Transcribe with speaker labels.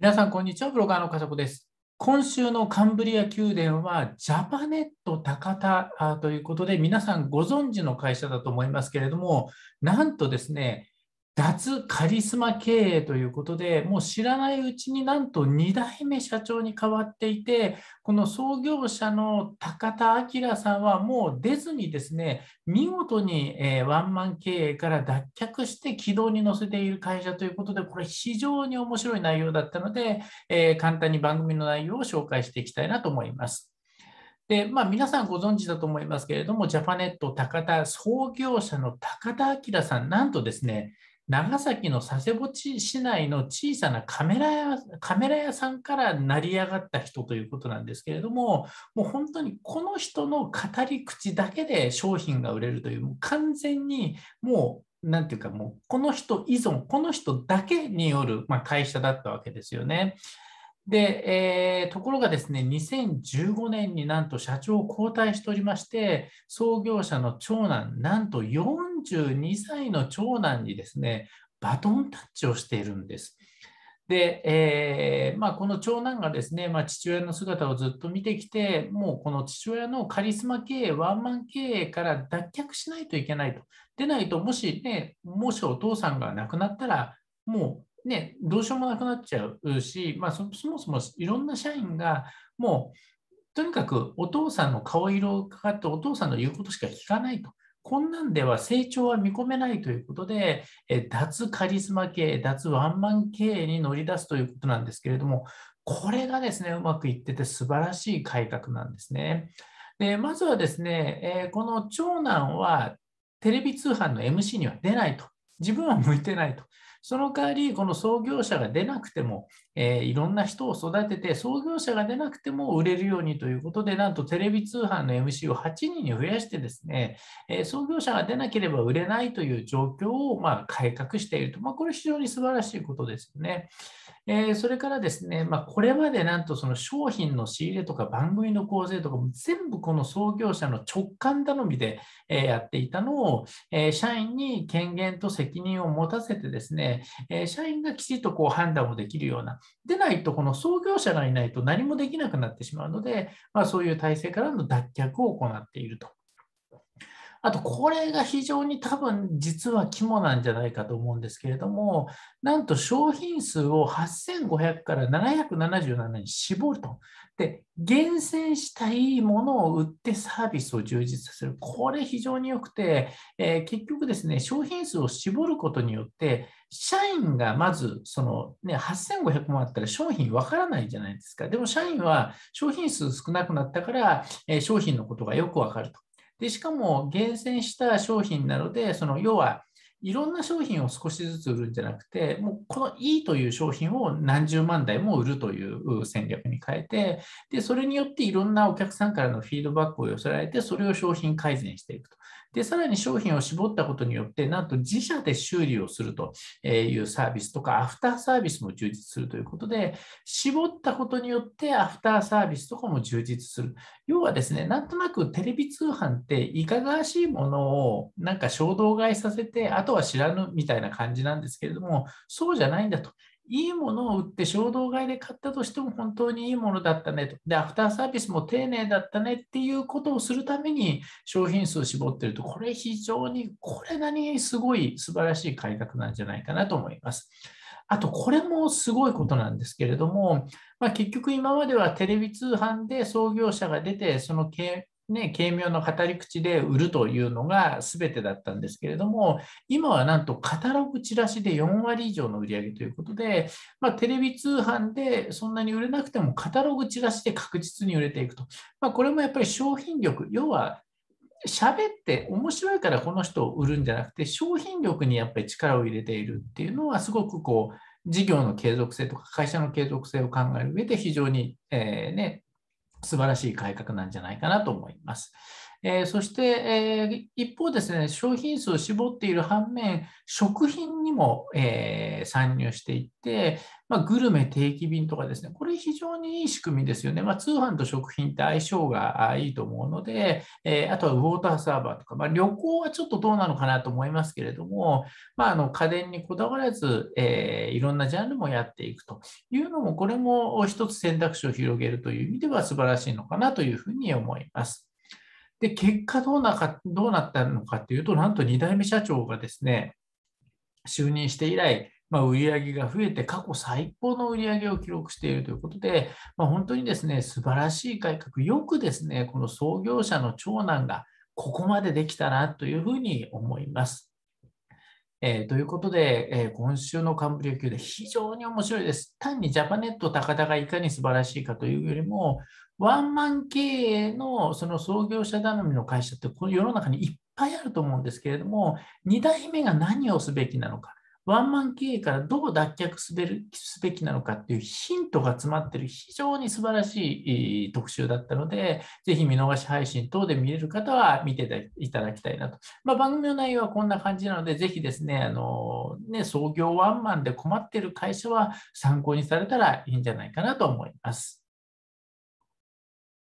Speaker 1: 皆さん、こんにちは。ブロガーの加速です。今週のカンブリア宮殿はジャパネット高田ということで、皆さんご存知の会社だと思いますけれども、なんとですね、脱カリスマ経営ということで、もう知らないうちになんと2代目社長に変わっていて、この創業者の高田明さんはもう出ずにですね、見事に、えワンマン経営から脱却して軌道に乗せている会社ということで、これ非常に面白い内容だったので、え簡単に番組の内容を紹介していきたいなと思います。で、まあ、皆さんご存知だと思いますけれども、ジャパネット高田創業者の高田明さん、なんとですね、長崎の佐世保市内の小さなカメラ屋カメラ屋さんから成り上がった人ということなんですけれども、もう本当にこの人の語り口だけで商品が売れるという、もう完全にもうなんていうかもうこの人依存この人だけによる、ま会社だったわけですよね。で、えー、ところがですね2015年になんと社長を交代しておりまして創業者の長男なんと4 42歳の長男にですねバトンタッチをしているんです。で、えー、まあ、この長男がですね、まあ、父親の姿をずっと見てきて、もうこの父親のカリスマ経営、ワンマン経営から脱却しないといけないと。でないと、もしね、もしお父さんが亡くなったら、もうね、どうしようもなくなっちゃうし、まあ、そもそもいろんな社員が、もうとにかくお父さんの顔色をかかって、お父さんの言うことしか聞かないと。こんなんでは成長は見込めないということで、脱カリスマ系、脱ワンマン経営に乗り出すということなんですけれども、これがですね、うまくいってて素晴らしい改革なんですね。でまずはですね、えこの長男はテレビ通販の MC には出ないと。自分は向いてないと。その代わり、この創業者が出なくても、えー、いろんな人を育てて、創業者が出なくても売れるようにということで、なんとテレビ通販の MC を8人に増やしてですね、えー、創業者が出なければ売れないという状況を、まあ、改革していると。まあ、これ非常に素晴らしいことですよね。えー、それからですね、まあ、これまでなんとその商品の仕入れとか番組の構成とかも全部この創業者の直感頼みで、えやっていたのを、え社員に権限と責任を持たせてですね、え社員がきちっとこう判断をできるような、でないと、この創業者がいないと何もできなくなってしまうので、まあ、そういう体制からの脱却を行っているとあと、これが非常に多分実は肝なんじゃないかと思うんですけれども、なんと商品数を8500から777に絞ると。で、厳選したいものを売ってサービスを充実させる。これ非常に良くて、えー、結局ですね、商品数を絞ることによって、社員がまず、そのね、8500もあったら商品わからないじゃないですか。でも社員は商品数少なくなったから、えー、商品のことがよくわかると。で、しかも厳選した商品なので、その要はいろんな商品を少しずつ売るんじゃなくて、もうこの E という商品を何十万台も売るという戦略に変えて、で、それによっていろんなお客さんからのフィードバックを寄せられて、それを商品改善していくと。で、さらに商品を絞ったことによって、なんと自社で修理をするというサービスとか、アフターサービスも充実するということで、絞ったことによってアフターサービスとかも充実する。要はですね、なんとなくテレビ通販っていかがわしいものをなんか衝動買いさせて、あとは知らぬみたいな感じなんですけれども、そうじゃないんだと。いいものを売って衝動買いで買ったとしても本当にいいものだったねと。で、アフターサービスも丁寧だったねっていうことをするために商品数を絞ってると、これ非常に、これなりにすごい素晴らしい改革なんじゃないかなと思います。あと、これもすごいことなんですけれども、まあ、結局今まではテレビ通販で創業者が出て、その経ね、軽妙な語り口で売るというのが全てだったんですけれども、今はなんとカタログチラシで4割以上の売り上げということで、まあ、テレビ通販でそんなに売れなくてもカタログチラシで確実に売れていくと。まあ、これもやっぱり商品力、要は喋って面白いからこの人を売るんじゃなくて商品力にやっぱり力を入れているっていうのはすごくこう事業の継続性とか会社の継続性を考える上で非常に、えーね、素晴らしい改革なんじゃないかなと思います。えー、そして、えー、一方ですね、商品数を絞っている反面、食品にも、えー、参入していって、まあ、グルメ定期便とかですね、これ非常にいい仕組みですよね。まあ、通販と食品って相性がいいと思うので、えあとはウォーターサーバーとか、まあ、旅行はちょっとどうなのかなと思いますけれども、まあ、あの家電にこだわらず、えいろんなジャンルもやっていくというのも、これも一つ選択肢を広げるという意味では素晴らしいのかなというふうに思います。で、結果どうなかどうなったのかというと、なんと2代目社長がですね、就任して以来、まあ、売上が増えて過去最高の売上を記録しているということで、まあ、本当にですね、素晴らしい改革、よくですね、この創業者の長男がここまでできたなというふうに思います。えー、ということで、えー、今週の冠ア球で非常に面白いです。単にジャパネット高田がいかに素晴らしいかというよりも、ワンマン経営のその創業者頼みの会社ってこの世の中にいっぱいあると思うんですけれども、2代目が何をすべきなのか、ワンマン経営からどう脱却すべるすべきなのかっていうヒントが詰まってる非常に素晴らしい特集だったので、ぜひ見逃し配信等で見れる方は見ていただきたいなと。まあ、番組の内容はこんな感じなので、ぜひですね、あのね創業ワンマンで困ってる会社は参考にされたらいいんじゃないかなと思います。